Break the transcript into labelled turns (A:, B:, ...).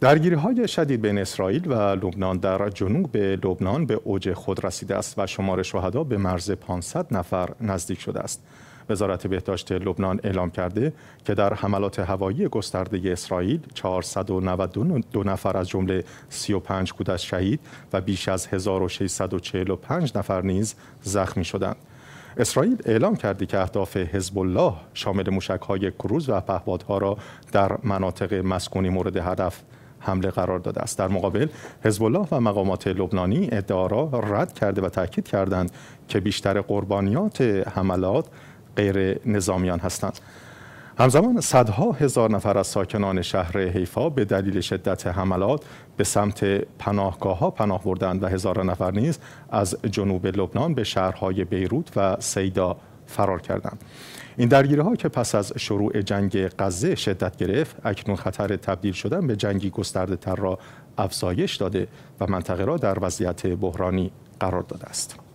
A: درگیری های شدید بین اسرائیل و لبنان در جنوب لبنان به اوج خود رسیده است و شمار شهدا به مرز 500 نفر نزدیک شده است. وزارت بهداشت لبنان اعلام کرده که در حملات هوایی گسترده اسرائیل 492 نفر از جمله 35 کودک شهید و بیش از 1645 نفر نیز زخمی شدند. اسرائیل اعلام کرده که اهداف حزب الله شامل های کروز و پهپادها را در مناطق مسکونی مورد هدف حمله قرار داده است در مقابل حزب الله و مقامات لبنانی ادعا را رد کرده و تاکید کردند که بیشتر قربانیات حملات غیر نظامیان هستند همزمان صدها هزار نفر از ساکنان شهر حیفا به دلیل شدت حملات به سمت پناهگاه ها پناه بردند و هزار نفر نیز از جنوب لبنان به شهرهای بیروت و سیدا فرار کردند این درگیری ها که پس از شروع جنگ غزه شدت گرفت اکنون خطر تبدیل شدن به جنگی گسترده تر را افزایش داده و منطقه را در وضعیت بحرانی قرار داده است